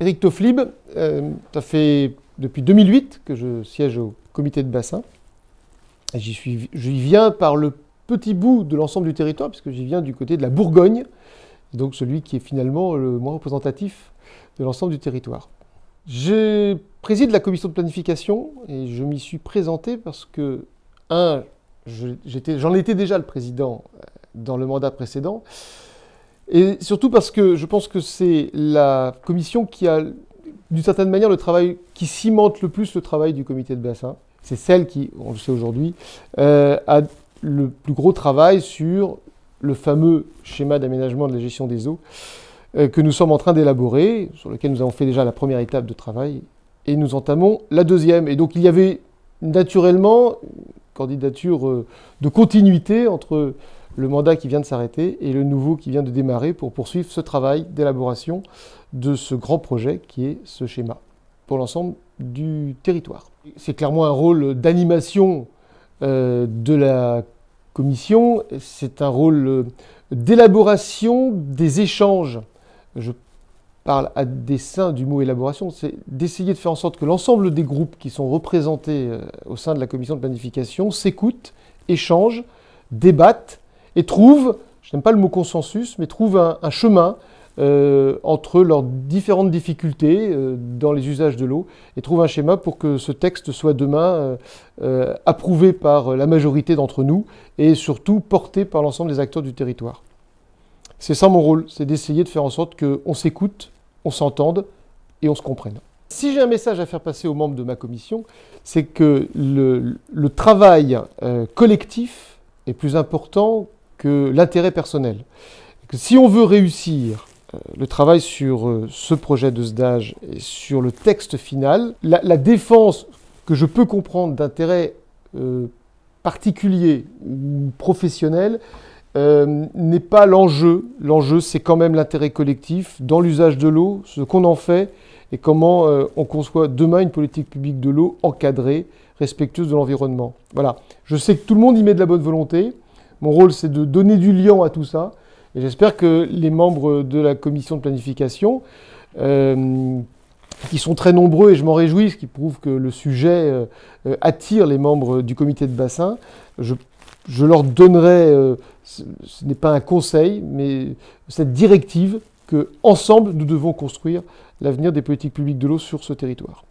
Eric Toflib, euh, ça fait depuis 2008 que je siège au comité de bassin. J'y, suis, viens par le petit bout de l'ensemble du territoire, puisque j'y viens du côté de la Bourgogne, donc celui qui est finalement le moins représentatif de l'ensemble du territoire. Je préside la commission de planification et je m'y suis présenté parce que, un, j'étais, j'en étais déjà le président euh, dans le mandat précédent, et surtout parce que je pense que c'est la commission qui a, d'une certaine manière, le travail qui cimente le plus le travail du comité de bassin. C'est celle qui, on le sait aujourd'hui, euh, a le plus gros travail sur le fameux schéma d'aménagement de la gestion des eaux euh, que nous sommes en train d'élaborer, sur lequel nous avons fait déjà la première étape de travail, et nous entamons la deuxième. Et donc il y avait naturellement une candidature euh, de continuité entre le mandat qui vient de s'arrêter et le nouveau qui vient de démarrer pour poursuivre ce travail d'élaboration de ce grand projet qui est ce schéma pour l'ensemble du territoire. C'est clairement un rôle d'animation euh, de la commission, c'est un rôle euh, d'élaboration des échanges. Je parle à dessein du mot élaboration, c'est d'essayer de faire en sorte que l'ensemble des groupes qui sont représentés euh, au sein de la commission de planification s'écoutent, échangent, débattent et trouve, je n'aime pas le mot consensus, mais trouve un, chemin euh, entre leurs différentes difficultés euh, dans les usages de l'eau et trouve un schéma pour que ce texte soit demain euh, approuvé par la majorité d'entre nous et surtout porté par l'ensemble des acteurs du territoire. C'est ça mon rôle, c'est d'essayer de faire en sorte qu'on s'écoute, on s'entende et on se comprenne. Si j'ai un message à faire passer aux membres de ma commission, c'est que le, le travail collectif est plus important que l'intérêt personnel. Que si on veut réussir euh, le travail sur euh, ce projet de SDAGE et sur le texte final, la, défense que je peux comprendre d'intérêt euh, particulier ou professionnel n'est pas l'enjeu. L'enjeu, c'est quand même l'intérêt collectif dans l'usage de l'eau, ce qu'on en fait et comment on conçoit demain une politique publique de l'eau encadrée, respectueuse de l'environnement. Voilà. Je sais que tout le monde y met de la bonne volonté. Mon rôle, c'est de donner du lien à tout ça. Et j'espère que les membres de la commission de planification, euh, qui sont très nombreux, et je m'en réjouis, ce qui prouve que le sujet euh, attire les membres du comité de bassin, je, leur donnerai, euh, ce, ce n'est pas un conseil, mais cette directive que, ensemble, nous devons construire l'avenir des politiques publiques de l'eau sur ce territoire.